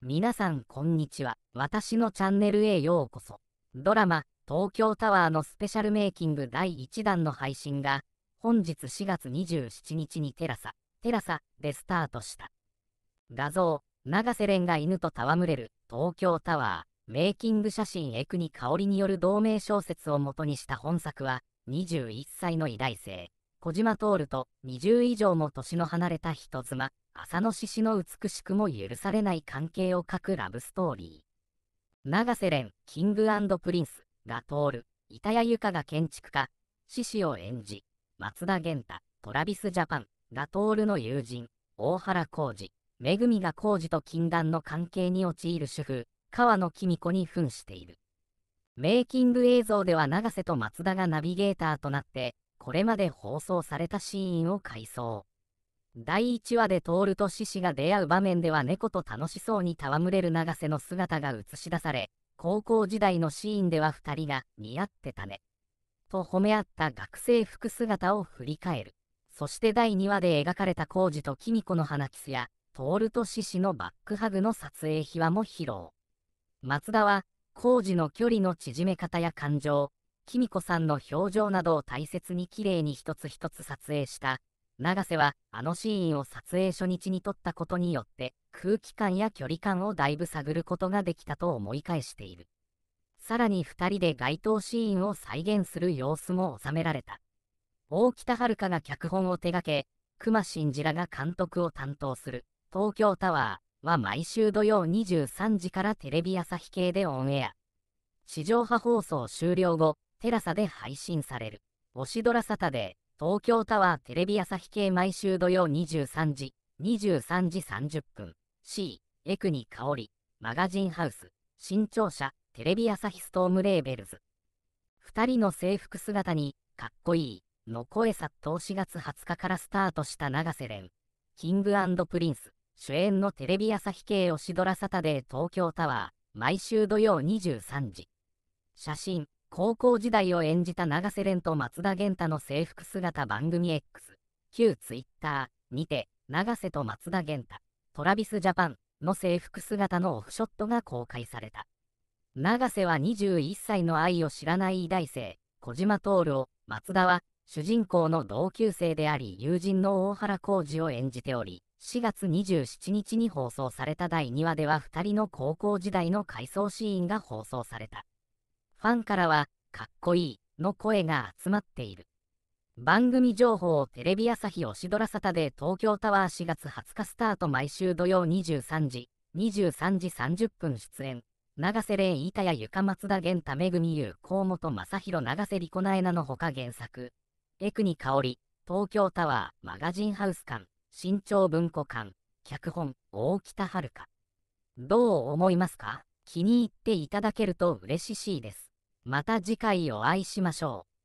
皆さんこんにちは。私のチャンネルへようこそ。ドラマ、東京タワーのスペシャルメイキング第1弾の配信が、本日4月27日にテラサ、テラサでスタートした。画像、長瀬廉が犬と戯れる東京タワー、メイキング写真エクニ香リによる同名小説を元にした本作は、21歳の偉大生、小島徹と20以上も年の離れた人妻、浅野獅子の美しくも許されない関係を書くラブストーリー。永瀬廉、キングプリンスが通る、板谷由香が建築家、獅子を演じ、松田玄太、トラビスジャパンが通るの友人、大原浩二、めぐみが浩二と禁断の関係に陥る主婦、川野紀美子に扮している。メイキング映像では永瀬と松田がナビゲーターとなって、これまで放送されたシーンを改装。第1話で徹と獅子が出会う場面では猫と楽しそうに戯れる永瀬の姿が映し出され、高校時代のシーンでは2人が似合ってたね。と褒め合った学生服姿を振り返る。そして第2話で描かれた浩二とキミコの花キスや、徹と獅子のバックハグの撮影秘話も披露。松田は、浩二の距離の縮め方や感情、キミコさんの表情などを大切に綺麗に一つ一つ撮影した永瀬はあのシーンを撮影初日に撮ったことによって空気感や距離感をだいぶ探ることができたと思い返しているさらに2人で街頭シーンを再現する様子も収められた大北遥が脚本を手掛け熊真二らが監督を担当する東京タワーは毎週土曜23時からテレビ朝日系でオンエア地上波放送終了後テラサで配信される「オドラサタデー」東京タワーテレビ朝日系毎週土曜23時、23時30分。C、エクニ香リマガジンハウス、新庁舎、テレビ朝日ストームレーベルズ。二人の制服姿に、かっこいい、の声殺到4月20日からスタートした長瀬廉。キングプリンス、主演のテレビ朝日系オシドラサタデー東京タワー、毎週土曜23時。写真、高校時代を演じた永瀬廉と松田元太の制服姿番組 X、旧 Twitter にて、永瀬と松田元太、トラビスジャパンの制服姿のオフショットが公開された。永瀬は21歳の愛を知らない医大生、小島徹を、松田は、主人公の同級生であり友人の大原浩二を演じており、4月27日に放送された第2話では2人の高校時代の回想シーンが放送された。ファンからは、かっこいい、の声が集まっている。番組情報をテレビ朝日おしドラサタで東京タワー4月20日スタート毎週土曜23時、23時30分出演。長瀬廉飯田谷ゆか松田源め、組優河本正宏長瀬り子なえなのほか原作。エクニ香織、東京タワー、マガジンハウス館、新潮文庫館、脚本、大北遥。どう思いますか気に入っていただけると嬉しいです。また次回お会いしましょう。